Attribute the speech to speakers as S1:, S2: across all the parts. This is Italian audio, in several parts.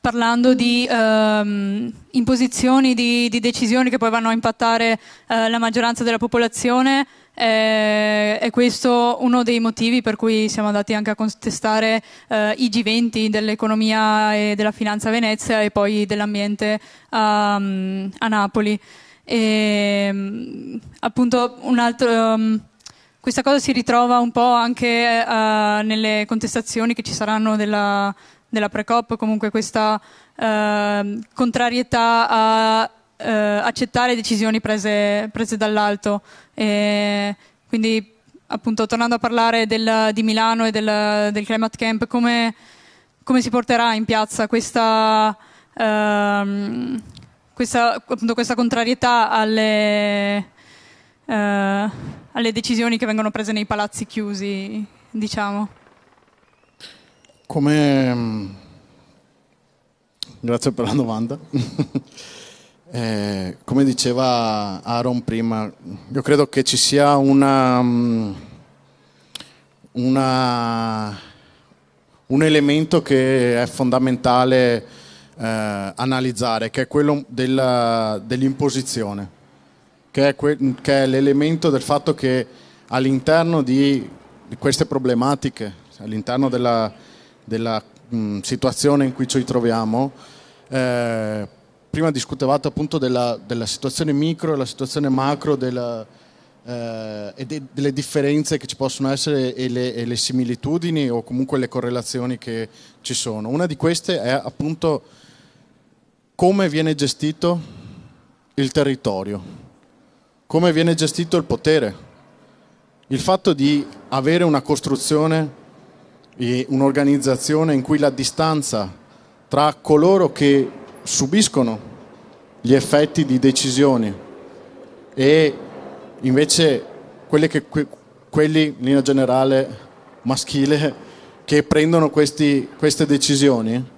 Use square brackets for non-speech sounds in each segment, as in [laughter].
S1: parlando di ehm, imposizioni di, di, decisioni che poi vanno a impattare eh, la maggioranza della popolazione, eh, è questo uno dei motivi per cui siamo andati anche a contestare eh, i G20 dell'economia e della finanza a Venezia e poi dell'ambiente a, a Napoli. E, ehm, appunto altro, mm, questa cosa si ritrova un po' anche uh, nelle contestazioni che ci saranno della, della pre-COP, comunque questa uh, contrarietà a uh, accettare decisioni prese, prese dall'alto. E, quindi appunto tornando a parlare del, di Milano e del, del Climate Camp, come, come, si porterà in piazza questa, ehm, questa, appunto, questa contrarietà alle, eh, alle, decisioni che vengono prese nei palazzi chiusi, diciamo.
S2: Come... Mm, grazie per la domanda. [laughs] eh, come diceva Aaron prima, io credo che ci sia una, mm, una, un elemento che è fondamentale eh, analizzare, che è quello della, dell'imposizione, che è, que- che è, l'elemento del fatto che all'interno di, di queste problematiche, all'interno della, della mh, situazione in cui ci troviamo, eh, prima discutevate appunto della, della situazione micro e la situazione macro della, eh, e de, delle differenze che ci possono essere e le, e le, similitudini o comunque le correlazioni che ci sono. Una di queste è appunto come viene gestito il territorio, come viene gestito il potere. Il fatto di avere una costruzione e un'organizzazione in cui la distanza tra coloro che subiscono gli effetti di decisioni e invece che, quelli in linea generale maschile che prendono questi, queste decisioni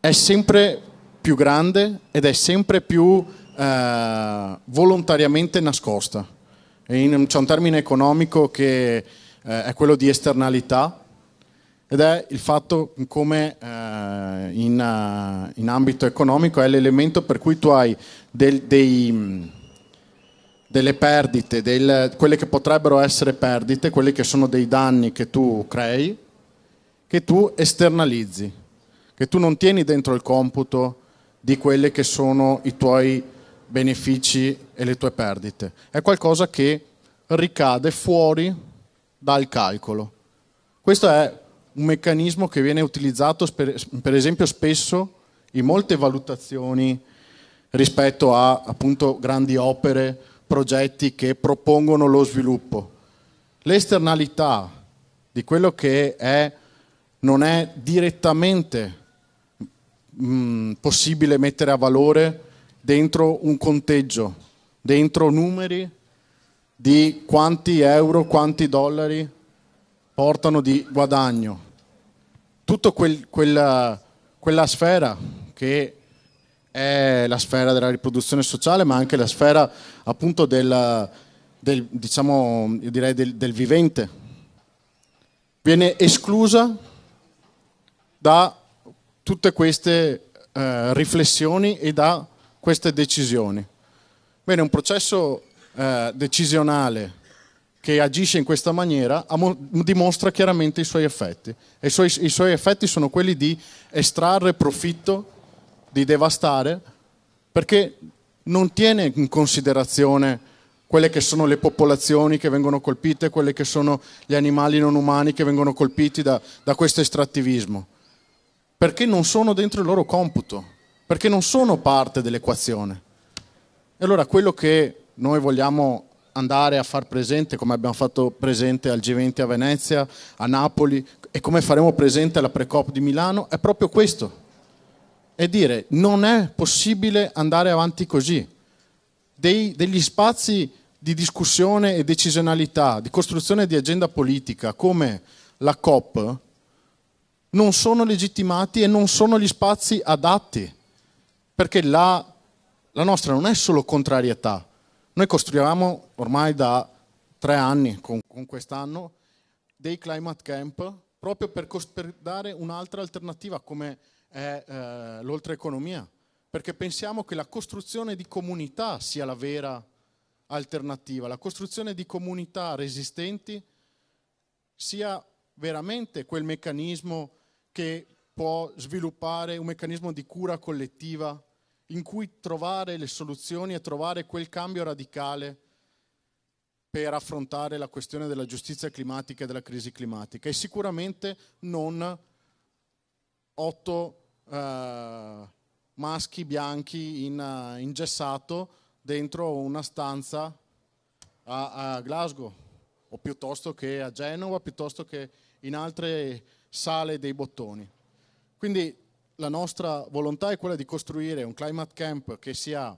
S2: è sempre più grande ed è sempre più eh, volontariamente nascosta. In, c'è un termine economico che eh, è quello di esternalità ed è il fatto come eh, in, eh, in, ambito economico è l'elemento per cui tu hai del, dei delle perdite, del, quelle che potrebbero essere perdite, quelli che sono dei danni che tu crei, che tu esternalizzi che tu non tieni dentro il computo di quelli che sono i tuoi benefici e le tue perdite. È qualcosa che ricade fuori dal calcolo. Questo è un meccanismo che viene utilizzato per, esempio spesso in molte valutazioni rispetto a appunto, grandi opere, progetti che propongono lo sviluppo. L'esternalità di quello che è non è direttamente mh, mm, possibile mettere a valore dentro un conteggio, dentro numeri di quanti euro, quanti dollari portano di guadagno. Tutta quel, quella, quella sfera che è la sfera della riproduzione sociale, ma anche la sfera appunto della, del, diciamo, del, del vivente, viene esclusa da tutte queste eh, riflessioni e da queste decisioni. Bene, un processo eh, decisionale che agisce in questa maniera dimostra chiaramente i suoi effetti. I suoi, I suoi effetti sono quelli di estrarre profitto, di devastare, perché non tiene in considerazione quelle che sono le popolazioni che vengono colpite, quelle che sono gli animali non umani che vengono colpiti da, da questo estrattivismo perché non sono dentro il loro computo, perché non sono parte dell'equazione. E allora quello che noi vogliamo andare a far presente, come abbiamo fatto presente al G20 a Venezia, a Napoli e come faremo presente alla Pre-Cop di Milano, è proprio questo. È dire non è possibile andare avanti così. Dei, degli spazi di discussione e decisionalità, di costruzione di agenda politica come la COP, non sono legittimati e non sono gli spazi adatti, perché la, la nostra non è solo contrarietà. Noi costruiamo ormai da tre anni, con, con quest'anno, dei climate camp proprio per, per dare un'altra alternativa come è eh, l'oltreeconomia, perché pensiamo che la costruzione di comunità sia la vera alternativa, la costruzione di comunità resistenti sia veramente quel meccanismo che può sviluppare un meccanismo di cura collettiva in cui trovare le soluzioni e trovare quel cambio radicale per affrontare la questione della giustizia climatica e della crisi climatica e sicuramente non otto eh, maschi bianchi in, uh, ingessato dentro una stanza a, a Glasgow o piuttosto che a Genova, piuttosto che in altre sale dei bottoni. Quindi la nostra volontà è quella di costruire un climate camp che sia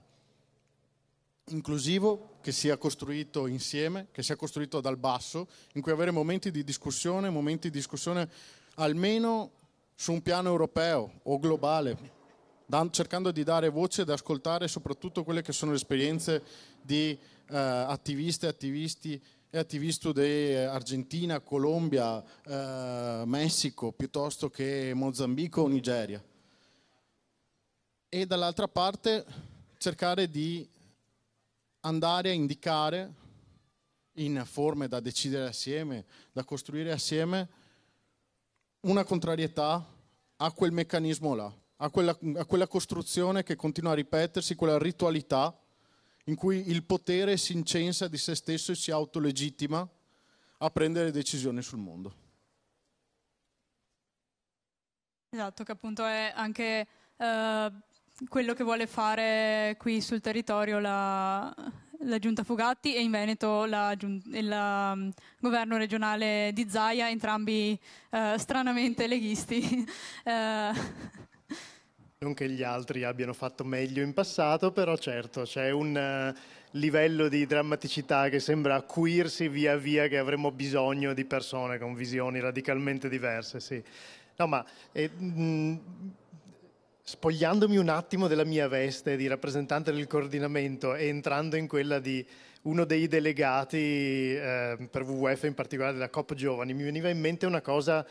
S2: inclusivo, che sia costruito insieme, che sia costruito dal basso, in cui avere momenti di discussione, momenti di discussione almeno su un piano europeo o globale, cercando di dare voce ed ascoltare soprattutto quelle che sono le esperienze di eh, attiviste e attivisti e attivisti di Argentina, Colombia, eh, Messico, piuttosto che Mozambico o Nigeria. E dall'altra parte cercare di andare a indicare in forme da decidere assieme, da costruire assieme, una contrarietà a quel meccanismo là, a quella, a quella costruzione che continua a ripetersi, quella ritualità in cui il potere si incensa di se stesso e si autolegittima a prendere decisioni sul mondo.
S1: Esatto, che appunto è anche eh, quello che vuole fare qui sul territorio la, la giunta Fugatti e in Veneto il mm, governo regionale di Zaia, entrambi eh, stranamente leghisti. [laughs] eh,
S3: non che gli altri abbiano fatto meglio in passato, però certo c'è un eh, livello di drammaticità che sembra acuirsi via via che avremo bisogno di persone con visioni radicalmente diverse, sì. No, ma eh, mh, spogliandomi un attimo della mia veste di rappresentante del coordinamento e entrando in quella di uno dei delegati eh, per WWF, in particolare della COP Giovani, mi veniva in mente una cosa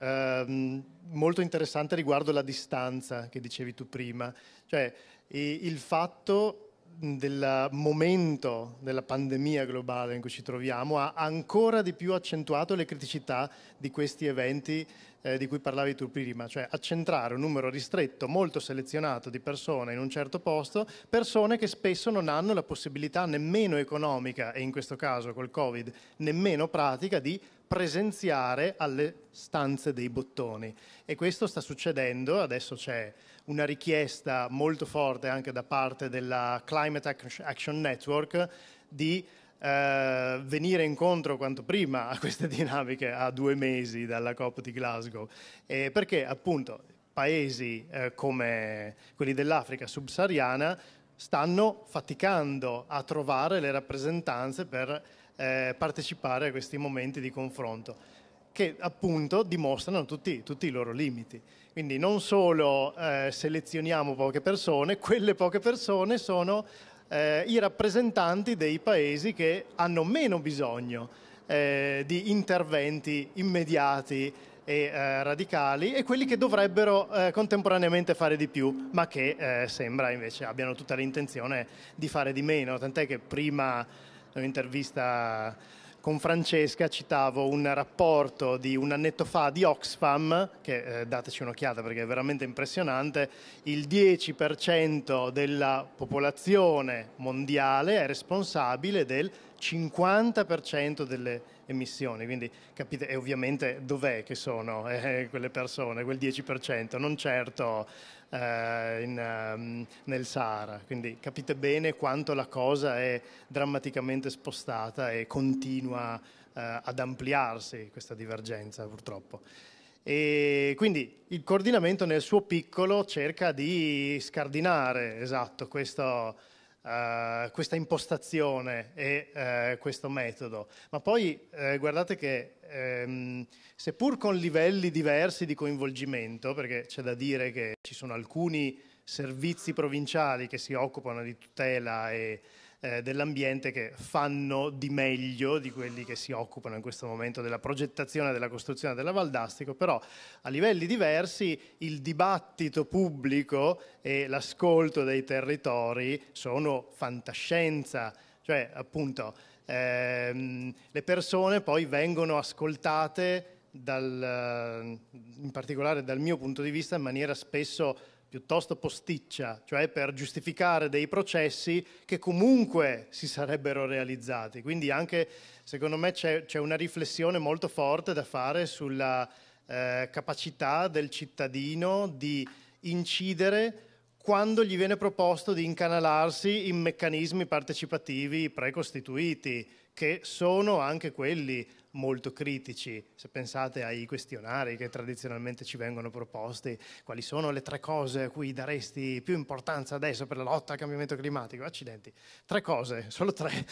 S3: ehm, molto interessante riguardo la distanza che dicevi tu prima, cioè il fatto del momento della pandemia globale in cui ci troviamo ha ancora di più accentuato le criticità di questi eventi eh, di cui parlavi tu prima, cioè accentrare un numero ristretto, molto selezionato di persone in un certo posto, persone che spesso non hanno la possibilità nemmeno economica e in questo caso col Covid nemmeno pratica di presenziare alle stanze dei bottoni e questo sta succedendo, adesso c'è una richiesta molto forte anche da parte della Climate Action Network di eh, venire incontro quanto prima a queste [laughs] dinamiche a due mesi dalla COP di Glasgow eh, perché appunto paesi eh, come quelli dell'Africa subsahariana stanno faticando a trovare le rappresentanze per eh, partecipare a questi momenti di confronto che appunto dimostrano tutti, tutti i loro limiti. Quindi non solo eh, selezioniamo poche persone, [laughs] quelle poche persone sono eh, i rappresentanti dei paesi che hanno meno bisogno eh, di interventi immediati e eh, radicali e quelli che dovrebbero eh, contemporaneamente fare di più, ma che eh, sembra invece abbiano tutta l'intenzione di fare di meno, tant'è che prima nell'intervista con Francesca citavo un rapporto di un annetto fa di Oxfam, che eh, dateci un'occhiata perché è veramente impressionante, il 10% della popolazione mondiale è responsabile del 50% delle emissioni, quindi capite, e ovviamente dov'è che sono eh, quelle persone, quel 10%, non certo eh, in, um, nel Sahara, quindi capite bene quanto la cosa è drammaticamente spostata e continua eh, ad ampliarsi questa divergenza purtroppo. E quindi il coordinamento nel suo piccolo cerca di scardinare esatto, questo, eh, questa impostazione e uh, questo metodo. Ma poi uh, guardate che ehm, seppur con livelli diversi di coinvolgimento, perché c'è da dire che ci sono alcuni servizi provinciali che si occupano di tutela e eh, dell'ambiente che fanno di meglio di quelli che si occupano in questo momento della progettazione e della costruzione della Valdastico, però a livelli diversi il dibattito pubblico e l'ascolto dei territori sono fantascienza, cioè appunto ehm, le persone poi vengono ascoltate dal, in particolare dal mio punto di vista in maniera spesso piuttosto posticcia, cioè per giustificare dei processi che comunque si sarebbero realizzati. Quindi anche secondo me c'è, c'è una riflessione molto forte da fare sulla eh, capacità del cittadino di incidere quando gli viene proposto di incanalarsi in meccanismi partecipativi precostituiti, che sono anche quelli molto critici. Se pensate ai questionari che tradizionalmente ci vengono proposti, quali sono le tre cose a cui daresti più importanza adesso per la lotta al cambiamento climatico? Accidenti, tre cose, solo tre.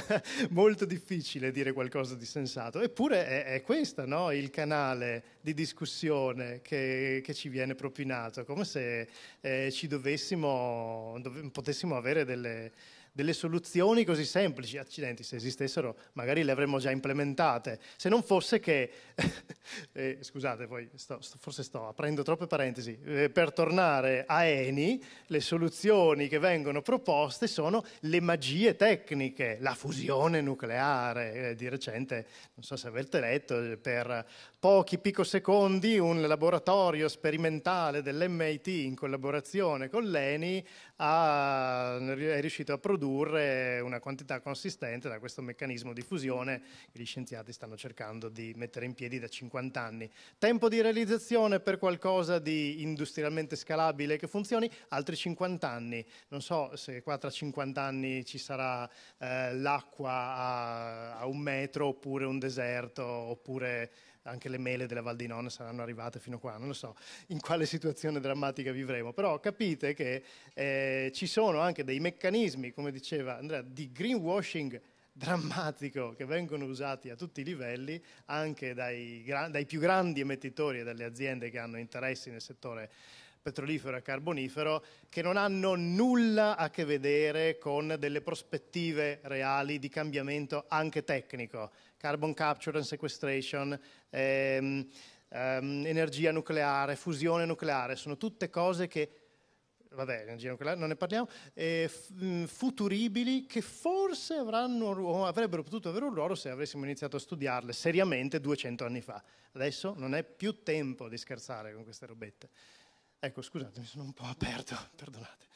S3: [laughs] molto difficile dire qualcosa di sensato. Eppure è, è questo no? il canale di discussione che, che, ci viene propinato, come se eh, ci dovessimo, dov- potessimo avere delle delle soluzioni così semplici, accidenti, se esistessero magari le avremmo già implementate, se non fosse che, [laughs] eh, scusate, poi sto, sto, forse sto aprendo troppe parentesi, eh, per tornare a Eni, le soluzioni che vengono proposte sono le magie tecniche, la fusione nucleare, eh, di recente, non so se avete letto, eh, per pochi picosecondi un laboratorio sperimentale dell'MIT in collaborazione con l'ENI ha, è riuscito a produrre una quantità consistente da questo meccanismo di fusione che gli scienziati stanno cercando di mettere in piedi da 50 anni. Tempo di realizzazione per qualcosa di industrialmente scalabile che funzioni? Altri 50 anni. Non so se qua tra 50 anni ci sarà eh, l'acqua a, a un metro oppure un deserto oppure anche le mele della Val di Non saranno arrivate fino qua, non lo so in quale situazione drammatica vivremo, però capite che eh, ci sono anche dei meccanismi, come diceva Andrea, di greenwashing drammatico che vengono usati a tutti i livelli, anche dai, dai più grandi emettitori e dalle aziende che hanno interessi nel settore petrolifero e carbonifero che non hanno nulla a che vedere con delle prospettive reali di cambiamento anche tecnico, carbon capture and sequestration, ehm, ehm, energia nucleare, fusione nucleare, sono tutte cose che vabbè, energia nucleare, non ne parliamo, eh, futuribili che forse avranno, avrebbero potuto avere un ruolo se avessimo iniziato a studiarle seriamente 200 anni fa. Adesso non è più tempo di scherzare con queste robette. Ecco, scusate, mi sono un po'
S1: aperto, [laughs] perdonate.